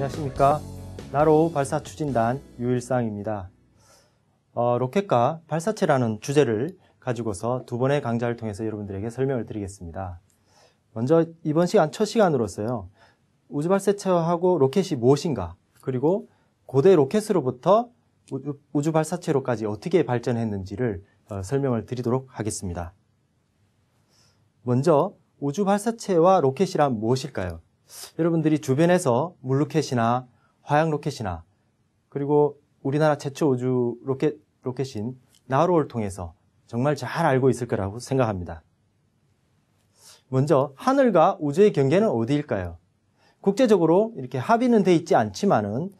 안녕하십니까. 나로 발사 추진단 유일상입니다. 어, 로켓과 발사체라는 주제를 가지고서 두 번의 강좌를 통해서 여러분들에게 설명을 드리겠습니다. 먼저 이번 시간 첫 시간으로서요. 우주 발사체하고 로켓이 무엇인가? 그리고 고대 로켓으로부터 우주 발사체로까지 어떻게 발전했는지를 어, 설명을 드리도록 하겠습니다. 먼저 우주 발사체와 로켓이란 무엇일까요? 여러분들이 주변에서 물로켓이나 화양 로켓이나 그리고 우리나라 최초 우주 로켓, 로켓인 나로를 통해서 정말 잘 알고 있을 거라고 생각합니다. 먼저 하늘과 우주의 경계는 어디일까요? 국제적으로 이렇게 합의는 돼 있지 않지만은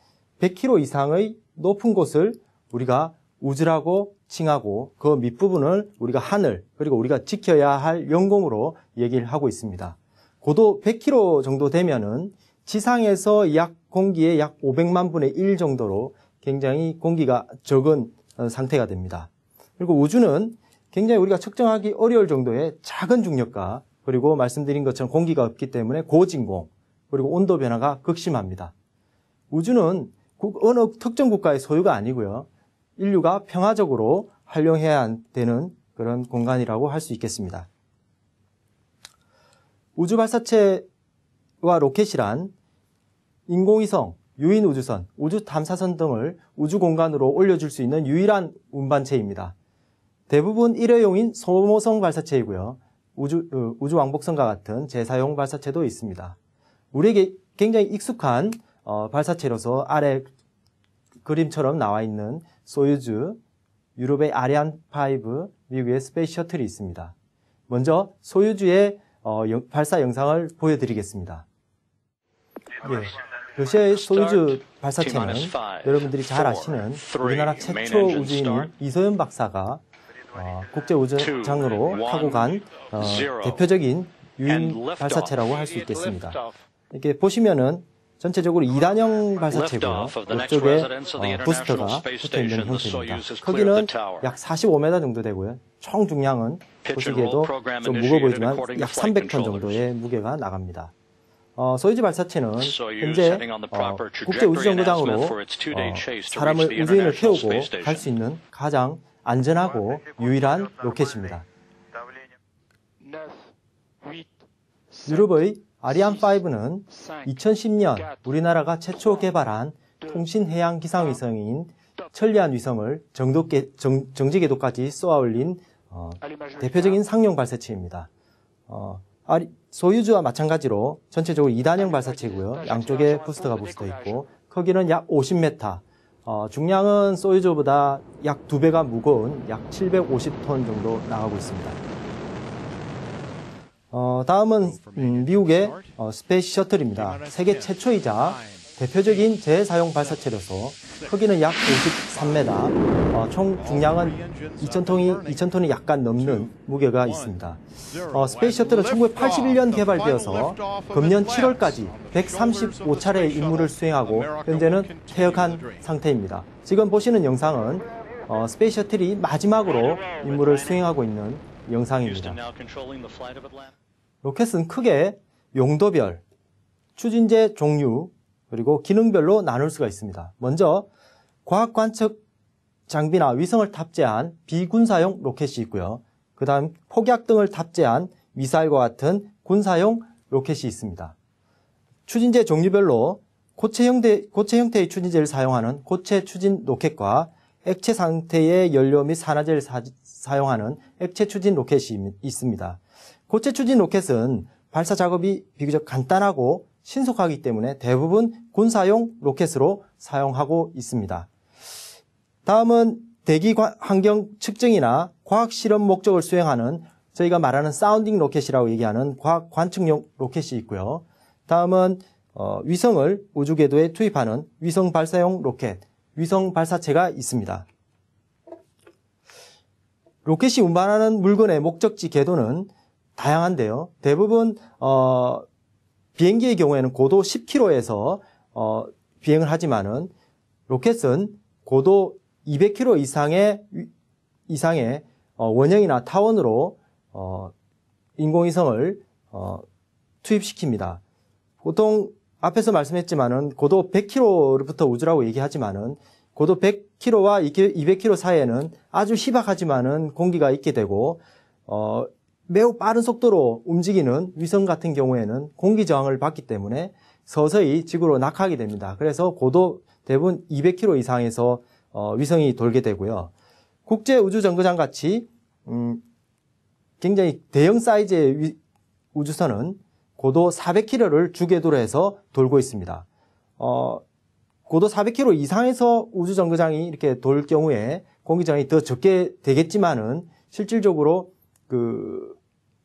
100km 이상의 높은 곳을 우리가 우주라고 칭하고 그 밑부분을 우리가 하늘 그리고 우리가 지켜야 할 영공으로 얘기를 하고 있습니다. 고도 100km 정도 되면은 지상에서 약 공기의 약 500만 분의 1 정도로 굉장히 공기가 적은 어, 상태가 됩니다. 그리고 우주는 굉장히 우리가 측정하기 어려울 정도의 작은 중력과 그리고 말씀드린 것처럼 공기가 없기 때문에 고진공 그리고 온도 변화가 극심합니다. 우주는 어느 특정 국가의 소유가 아니고요. 인류가 평화적으로 활용해야 되는 그런 공간이라고 할 수 있겠습니다. 우주 발사체와 로켓이란 인공위성, 유인 우주선, 우주 탐사선 등을 우주 공간으로 올려줄 수 있는 유일한 운반체입니다. 대부분 일회용인 소모성 발사체이고요. 우주, 어, 우주 왕복선과 같은 재사용 발사체도 있습니다. 우리에게 굉장히 익숙한 어, 발사체로서 아래 그림처럼 나와 있는 소유즈, 유럽의 아리안5, 미국의 스페이스 셔틀이 있습니다. 먼저 소유주의 어, 영, 발사 영상을 보여드리겠습니다. 예. 러시아의 소유주 발사체는 여러분들이 잘 아시는 우리나라 최초 우주인 이소연 박사가 어, 국제우주장으로 타고 간 어, 대표적인 유인 발사체라고 할 수 있겠습니다. 이렇게 보시면은 전체적으로 2단형 발사체고요. 옆쪽에 어, 부스터가 붙어있는 형태입니다. 크기는 약 45m 정도 되고요. 총 중량은 보시기에도 좀 무거워 보이지만 약 300톤 정도의 무게가 나갑니다. 어, 소유지 발사체는 현재 어, 국제 우주정거장으로 어, 사람을 우주인을 태우고 갈 수 있는 가장 안전하고 유일한 로켓입니다. 유럽의 아리안5는 2010년 우리나라가 최초 개발한 통신해양 기상위성인 천리안 위성을 정도계, 정, 정지궤도까지 쏘아올린 어, 대표적인 상용 발사체입니다. 어, 소유주와 마찬가지로 전체적으로 2단형 발사체고요. 양쪽에 부스터가 부스터 있고 크기는 약 50m, 어, 중량은 소유주보다 약 2배가 무거운 약 750톤 정도 나가고 있습니다. 어, 다음은 음, 미국의 어, 스페이스 셔틀입니다. 세계 최초이자 대표적인 재사용 발사체로서 크기는 약 53m, 어, 총 중량은 2,000톤이, 2,000톤이 약간 넘는 무게가 있습니다. 어, 스페이스 셔틀은 1981년 개발되어서 금년 7월까지 135차례의 임무를 수행하고 현재는 퇴역한 상태입니다. 지금 보시는 영상은 어, 스페이스 셔틀이 마지막으로 임무를 수행하고 있는 영상입니다. 로켓은 크게 용도별, 추진제 종류, 그리고 기능별로 나눌 수가 있습니다. 먼저 과학 관측 장비나 위성을 탑재한 비군사용 로켓이 있고요. 그 다음 폭약 등을 탑재한 미사일과 같은 군사용 로켓이 있습니다. 추진제 종류별로 고체, 형태, 고체 형태의 추진제를 사용하는 고체 추진 로켓과 액체 상태의 연료 및 산화제를 사, 용하는 액체 추진 로켓이 있습니다. 고체 추진 로켓은 발사 작업이 비교적 간단하고 신속하기 때문에 대부분 군사용 로켓으로 사용하고 있습니다. 다음은 대기 환경 측정이나 과학 실험 목적을 수행하는 저희가 말하는 사운딩 로켓이라고 얘기하는 과학 관측용 로켓이 있고요. 다음은 어, 위성을 우주 궤도에 투입하는 위성 발사용 로켓, 위성 발사체가 있습니다. 로켓이 운반하는 물건의 목적지 궤도는 다양한데요. 대부분 어, 비행기의 경우에는 고도 10km에서 어, 비행을 하지만은 로켓은 고도 200km 이상의 이상의 어, 원형이나 타원으로 어, 인공위성을 어, 투입시킵니다. 보통 앞에서 말씀했지만은 고도 100km부터 우주라고 얘기하지만은 고도 100km와 200km 사이에는 아주 희박하지만은 공기가 있게 되고 어, 매우 빠른 속도로 움직이는 위성 같은 경우에는 공기 저항을 받기 때문에 서서히 지구로 낙하하게 됩니다. 그래서 고도 대부분 200km 이상에서 어, 위성이 돌게 되고요. 국제 우주 정거장 같이 음, 굉장히 대형 사이즈의 위, 우주선은 고도 400km를 주궤도로 해서 돌고 있습니다. 어, 고도 400km 이상에서 우주 정거장이 이렇게 돌 경우에 공기장이 더 적게 되겠지만은 실질적으로 그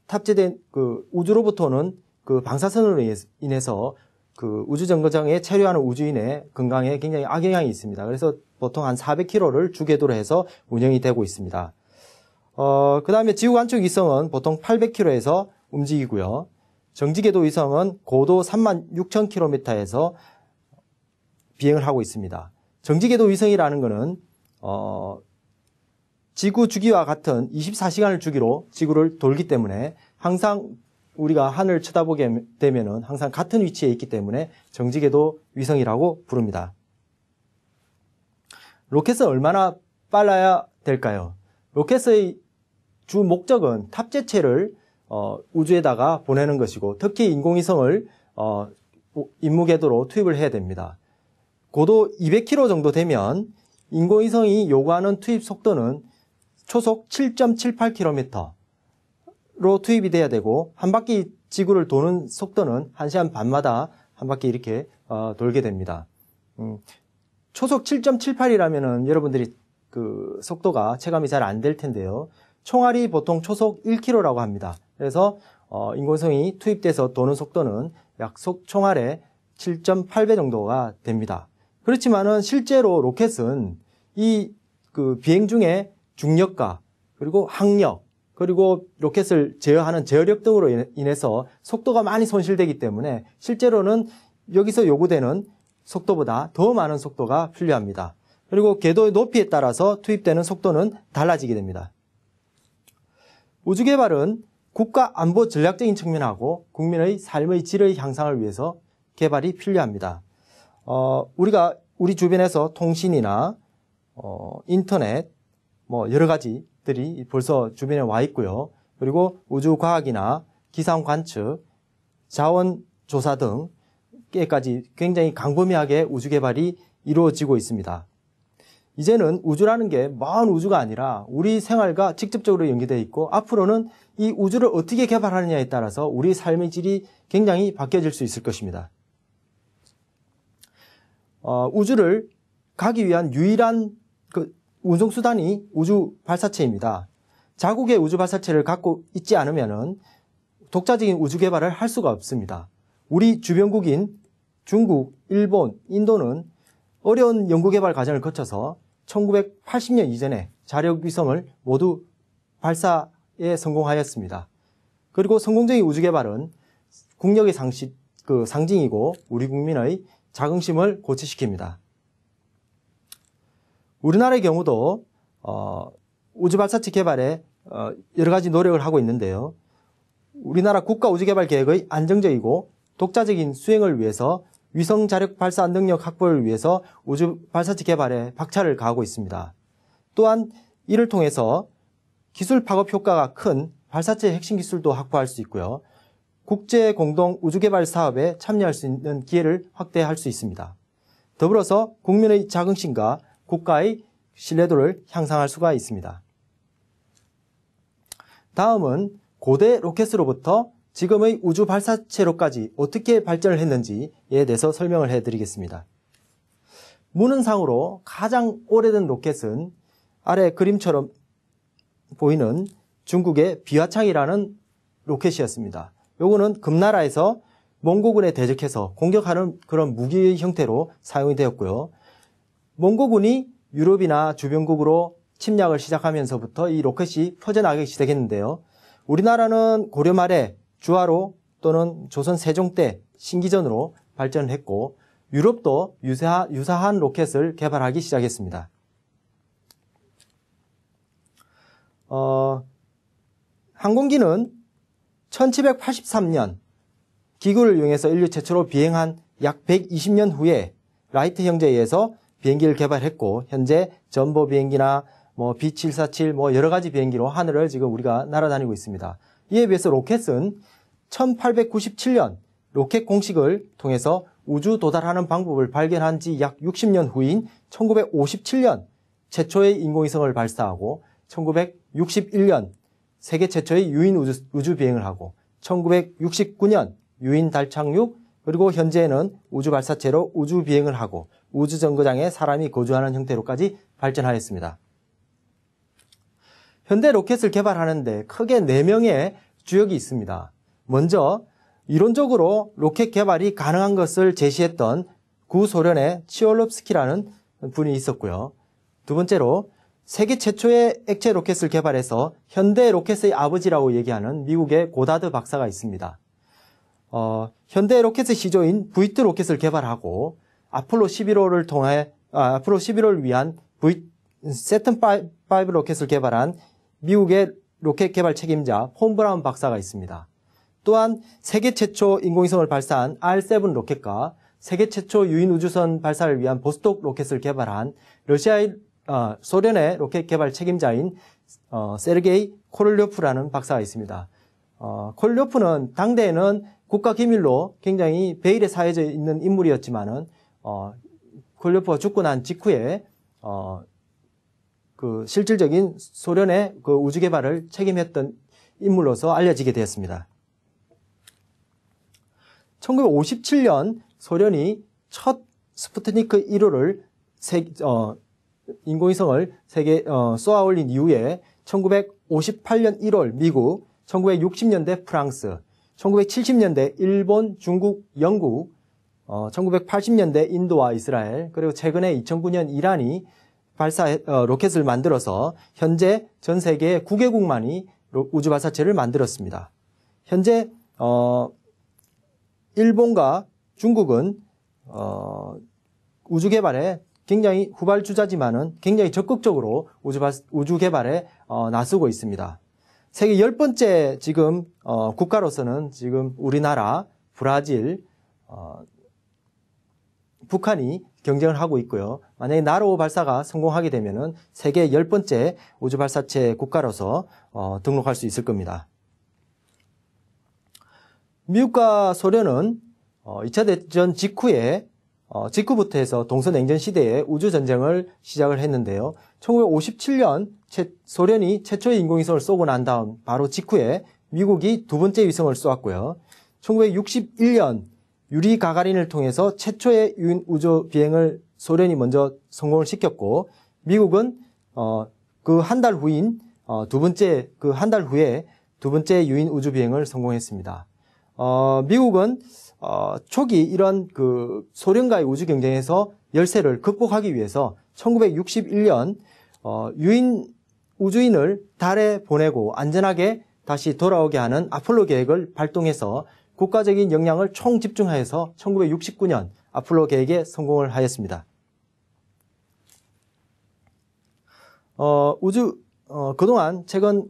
탑재된 그 우주로부터는 그 방사선으로 인해서 그 우주 정거장에 체류하는 우주인의 건강에 굉장히 악영향이 있습니다. 그래서 보통 한 400km를 주궤도로 해서 운영이 되고 있습니다. 어, 그 다음에 지구 관측 위성은 보통 800km에서 움직이고요. 정지궤도 위성은 고도 36,000km에서 비행을 하고 있습니다. 정지궤도 위성이라는 것은 어, 지구 주기와 같은 24시간을 주기로 지구를 돌기 때문에 항상 우리가 하늘을 쳐다보게 되면은 항상 같은 위치에 있기 때문에 정지궤도 위성이라고 부릅니다. 로켓은 얼마나 빨라야 될까요? 로켓의 주 목적은 탑재체를 어, 우주에다가 보내는 것이고 특히 인공위성을 어, 임무궤도로 투입을 해야 됩니다. 고도 200km 정도 되면 인공위성이 요구하는 투입 속도는 초속 7.78km로 투입이 돼야 되고 한 바퀴 지구를 도는 속도는 1시간 반마다 한 바퀴 이렇게 어, 돌게 됩니다. 음, 초속 7.78이라면은 여러분들이 그 속도가 체감이 잘 안 될 텐데요. 총알이 보통 초속 1km라고 합니다. 그래서 어, 인공성이 투입돼서 도는 속도는 약속 총알의 7.8배 정도가 됩니다. 그렇지만은 실제로 로켓은 이 그 비행 중에 중력과 그리고 항력 그리고 로켓을 제어하는 제어력 등으로 인해서 속도가 많이 손실되기 때문에 실제로는 여기서 요구되는 속도보다 더 많은 속도가 필요합니다. 그리고 궤도의 높이에 따라서 투입되는 속도는 달라지게 됩니다. 우주 개발은 국가 안보 전략적인 측면하고 국민의 삶의 질의 향상을 위해서 개발이 필요합니다. 어, 우리가 우리 주변에서 통신이나 어, 인터넷 뭐 여러 가지들이 벌써 주변에 와 있고요. 그리고 우주 과학이나 기상 관측, 자원 조사 등까지 굉장히 광범위하게 우주 개발이 이루어지고 있습니다. 이제는 우주라는 게 먼 우주가 아니라 우리 생활과 직접적으로 연계되어 있고 앞으로는 이 우주를 어떻게 개발하느냐에 따라서 우리 삶의 질이 굉장히 바뀌어질 수 있을 것입니다. 어, 우주를 가기 위한 유일한 그 운송수단이 우주 발사체입니다. 자국의 우주 발사체를 갖고 있지 않으면 독자적인 우주 개발을 할 수가 없습니다. 우리 주변국인 중국, 일본, 인도는 어려운 연구개발 과정을 거쳐서 1980년 이전에 자력위성을 모두 발사에 성공하였습니다. 그리고 성공적인 우주개발은 국력의 상시, 그 상징이고 우리 국민의 자긍심을 고취시킵니다. 우리나라의 경우도 어, 우주발사체 개발에 어, 여러 가지 노력을 하고 있는데요. 우리나라 국가우주개발계획의 안정적이고 독자적인 수행을 위해서 위성 자력 발사 능력 확보를 위해서 우주 발사체 개발에 박차를 가하고 있습니다. 또한 이를 통해서 기술 파급 효과가 큰 발사체 핵심 기술도 확보할 수 있고요. 국제 공동 우주개발 사업에 참여할 수 있는 기회를 확대할 수 있습니다. 더불어서 국민의 자긍심과 국가의 신뢰도를 향상할 수가 있습니다. 다음은 고대 로켓으로부터 지금의 우주 발사체로까지 어떻게 발전을 했는지에 대해서 설명을 해드리겠습니다. 무는상으로 가장 오래된 로켓은 아래 그림처럼 보이는 중국의 비화창이라는 로켓이었습니다. 요거는 금나라에서 몽고군에 대적해서 공격하는 그런 무기 형태로 사용이 되었고요. 몽고군이 유럽이나 주변국으로 침략을 시작하면서부터 이 로켓이 퍼져나가기 시작했는데요. 우리나라는 고려 말에 주화로 또는 조선 세종 때 신기전으로 발전을 했고 유럽도 유사, 유사한 로켓을 개발하기 시작했습니다. 어, 항공기는 1783년 기구를 이용해서 인류 최초로 비행한 약 120년 후에 라이트 형제에 의해서 비행기를 개발했고 현재 전보 비행기나 뭐 B747 뭐 여러 가지 비행기로 하늘을 지금 우리가 날아다니고 있습니다. 이에 비해서 로켓은 1897년 로켓 공식을 통해서 우주 도달하는 방법을 발견한 지 약 60년 후인 1957년 최초의 인공위성을 발사하고 1961년 세계 최초의 유인 우주, 우주 비행을 하고 1969년 유인 달 착륙 그리고 현재는 에 우주 발사체로 우주 비행을 하고 우주 정거장에 사람이 거주하는 형태로까지 발전하였습니다. 현대 로켓을 개발하는데 크게 4명의 주역이 있습니다. 먼저 이론적으로 로켓 개발이 가능한 것을 제시했던 구소련의 치올롭스키라는 분이 있었고요. 두 번째로 세계 최초의 액체 로켓을 개발해서 현대 로켓의 아버지라고 얘기하는 미국의 고다드 박사가 있습니다. 어, 현대 로켓의 시조인 V2 로켓을 개발하고 아폴로 11호를 통해 아, 아폴로 11호를 위한 V 세튼 5 로켓을 개발한 미국의 로켓 개발 책임자 폰 브라운 박사가 있습니다. 또한 세계 최초 인공위성을 발사한 R7 로켓과 세계 최초 유인 우주선 발사를 위한 보스톡 로켓을 개발한 러시아의 어, 소련의 로켓 개발 책임자인 어, 세르게이 코를료프라는 박사가 있습니다. 어, 코를료프는 당대에는 국가 기밀로 굉장히 베일에 사여져 있는 인물이었지만은 어, 코를료프가 죽고 난 직후에 어, 그 실질적인 소련의 그 우주 개발을 책임했던 인물로서 알려지게 되었습니다. 1957년 소련이 첫 스푸트니크 1호를 세, 어, 인공위성을 세계 어, 쏘아 올린 이후에 1958년 1월 미국, 1960년대 프랑스, 1970년대 일본, 중국, 영국, 어, 1980년대 인도와 이스라엘, 그리고 최근에 2009년 이란이 발사 어, 로켓을 만들어서 현재 전 세계 9개국만이 우주 발사체를 만들었습니다. 현재 어, 일본과 중국은 어, 우주 개발에 굉장히 후발주자지만은 굉장히 적극적으로 우주, 발, 우주 개발에 어, 나서고 있습니다. 세계 열 번째 지금 어, 국가로서는 지금 우리나라, 브라질, 어, 북한이 경쟁을 하고 있고요. 만약에 나로 발사가 성공하게 되면은 세계 열번째 우주 발사체 국가로서 어, 등록할 수 있을 겁니다. 미국과 소련은 어, 2차 대전 직후에 어, 직후부터 해서 동서냉전 시대에 우주전쟁을 시작을 했는데요. 1957년 최, 소련이 최초의 인공위성을 쏘고 난 다음 바로 직후에 미국이 두 번째 위성을 쏘았고요. 1961년 유리 가가린을 통해서 최초의 유인 우주 비행을 소련이 먼저 성공을 시켰고 미국은 어, 그 한 달 후인 어, 두 번째 그 한 달 후에 두 번째 유인 우주 비행을 성공했습니다. 어, 미국은 어, 초기 이런 그 소련과의 우주 경쟁에서 열세를 극복하기 위해서 1961년 어, 유인 우주인을 달에 보내고 안전하게 다시 돌아오게 하는 아폴로 계획을 발동해서 국가적인 역량을 총집중하여서 1969년 아폴로 계획에 성공을 하였습니다. 어, 우주 어, 그동안 최근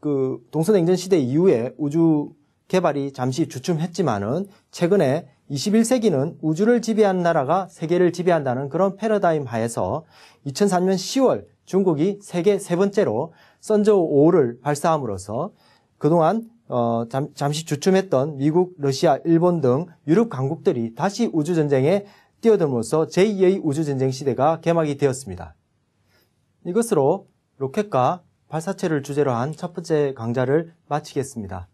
그 동서냉전 시대 이후에 우주 개발이 잠시 주춤했지만은 최근에 21세기는 우주를 지배한 나라가 세계를 지배한다는 그런 패러다임 하에서 2003년 10월 중국이 세계 세 번째로 선저우 5를 발사함으로써 그동안 어, 잠, 잠시 주춤했던 미국, 러시아, 일본 등 유럽 강국들이 다시 우주전쟁에 뛰어들면서 제2의 우주전쟁 시대가 개막이 되었습니다. 이것으로 로켓과 발사체를 주제로 한 첫 번째 강좌를 마치겠습니다.